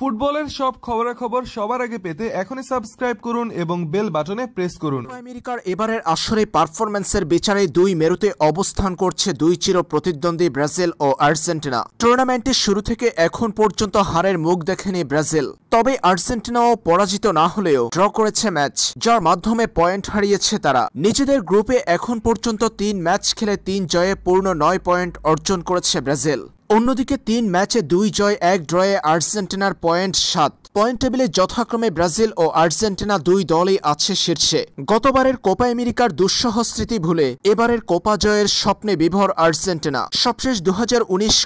ফুটবলের সব খবরাখবর সবার আগে পেতে এখনই সাবস্ক্রাইব করুন এবং বেল বাটনে প্রেস করুন আমেরিকার এবারের আসরে পারফরম্যান্সের বিচারে দুই মেরুতে অবস্থান করছে দুই চির প্রতিদ্বন্দ্বী ব্রাজিল ও আর্জেন্টিনা টুর্নামেন্টের শুরু থেকে এখন পর্যন্ত হারের মুখ দেখেনি ব্রাজিল তবে আর্জেন্টিনাও পরাজিত না হলেও ড্র করেছে ম্যাচ যার মাধ্যমে পয়েন্ট হারিয়েছে তারা নিজেদের গ্রুপে এখন পর্যন্ত তিন ম্যাচ খেলে তিন জয়ে পূর্ণ নয় পয়েন্ট অর্জন করেছে ব্রাজিল অন্যদিকে তিন ম্যাচে দুই জয় এক ড্রয়ে আর্জেন্টিনার পয়েন্ট সাত পয়েন্ট টেবিলে যথাক্রমে ব্রাজিল ও আর্জেন্টিনা দুই দলই আছে শীর্ষে গতবারের কোপা আমেরিকার দুঃসহ স্মৃতি ভুলে এবারের কোপা জয়ের স্বপ্নে বিভর আর্জেন্টিনা সবশেষ দু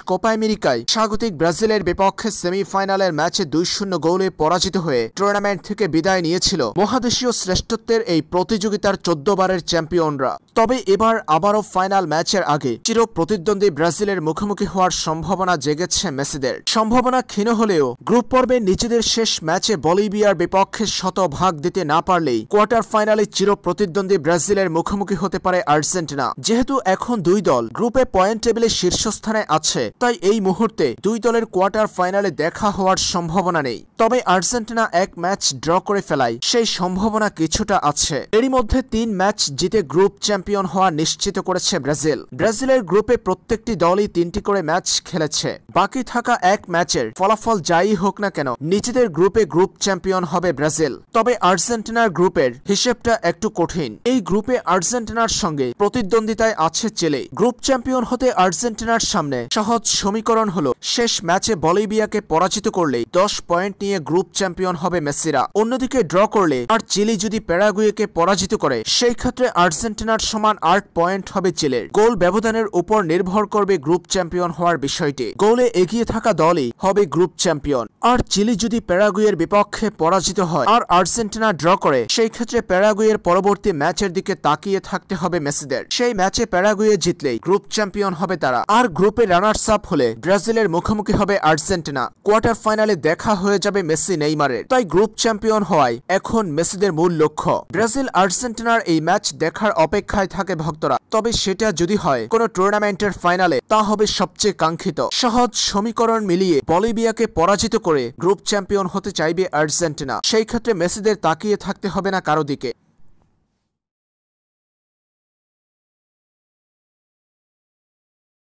কোপা আমেরিকায় স্বাগতিক ব্রাজিলের বিপক্ষে সেমিফাইনালের ম্যাচে দুই শূন্য গোলে পরাজিত হয়ে টুর্নামেন্ট থেকে বিদায় নিয়েছিল মহাদেশীয় শ্রেষ্ঠত্বের এই প্রতিযোগিতার চোদ্দ বারের চ্যাম্পিয়নরা তবে এবার আবারও ফাইনাল ম্যাচের আগে চির প্রতিদ্বন্দ্বী ব্রাজিলের মুখোমুখি হওয়ার সম্ভাবনা জেগেছে মেসিদের সম্ভাবনা ক্ষীণ হলেও গ্রুপ পর্বে নিজেদের শেষ ম্যাচে বলিভিয়ার বিপক্ষে শতভাগ দিতে না পারলেই কোয়ার্টার ফাইনালে চির প্রতিদ্বন্দ্বী ব্রাজিলের মুখোমুখি হতে পারে আর্জেন্টিনা যেহেতু এখন দুই দল গ্রুপে পয়েন্ট টেবিলে শীর্ষস্থানে আছে তাই এই মুহূর্তে দুই দলের কোয়ার্টার ফাইনালে দেখা হওয়ার সম্ভাবনা নেই তবে আর্জেন্টিনা এক ম্যাচ ড্র করে ফেলায় সেই সম্ভাবনা কিছুটা আছে এরই মধ্যে তিন ম্যাচ জিতে গ্রুপ চ্যাম্পিয়ন হওয়া নিশ্চিত করেছে ব্রাজিল ব্রাজিলের গ্রুপে প্রত্যেকটি দলই তিনটি করে ম্যাচ খেলেছে বাকি থাকা এক ম্যাচের ফলাফল যাই হোক না কেন নিজেদের গ্রুপে গ্রুপ চ্যাম্পিয়ন হবে ব্রাজিল তবে আর্জেন্টিনার গ্রুপের হিসেবটা একটু কঠিন এই গ্রুপে আর্জেন্টিনার সঙ্গে প্রতিদ্বন্দ্বিতায় আছে চেলে গ্রুপ চ্যাম্পিয়ন হতে আর্জেন্টিনার সামনে সহজ সমীকরণ হল শেষ ম্যাচে বলিভিয়াকে পরাজিত করলেই দশ পয়েন্ট নিয়ে গ্রুপ চ্যাম্পিয়ন হবে মেসিরা অন্যদিকে ড্র করলে আর চিলি যদি প্যারাগুয়েকে পরাজিত করে সেই ক্ষেত্রে আর্জেন্টিনার সমান আট পয়েন্ট হবে চিলের গোল ব্যবধানের উপর নির্ভর করবে গ্রুপ চ্যাম্পিয়ন হওয়ার বিষয়টি গোলে এগিয়ে থাকা দলই হবে গ্রুপ চ্যাম্পিয়ন আর চিলি যদি প্যারাগুয়ের বিপক্ষে পরাজিত হয় আর আর্জেন্টিনা ড্র করে সেই ক্ষেত্রে প্যারাগুয়ের পরবর্তী ম্যাচের দিকে তাকিয়ে থাকতে হবে মেসিদের সেই ম্যাচে প্যারাগুয়ে জিতলেই গ্রুপ চ্যাম্পিয়ন হবে তারা আর গ্রুপে রানার্স আপ হলে ব্রাজিলের মুখোমুখি হবে আর্জেন্টিনা কোয়ার্টার ফাইনালে দেখা হয়ে যাবে মেসি নেইমারের তাই গ্রুপ চ্যাম্পিয়ন হওয়ায় এখন মেসিদের মূল লক্ষ্য ব্রাজিল আর্জেন্টিনার এই ম্যাচ দেখার অপেক্ষায় থাকে ভক্তরা তবে সেটা যদি হয় কোনো টুর্নামেন্টের ফাইনালে তা হবে সবচেয়ে কাঙ্ক্ষিত আকাঙ্ক্ষিত সহজ সমীকরণ মিলিয়ে বলিভিয়াকে পরাজিত করে গ্রুপ চ্যাম্পিয়ন হতে চাইবে আর্জেন্টিনা সেই ক্ষেত্রে মেসিদের তাকিয়ে থাকতে হবে না কারো দিকে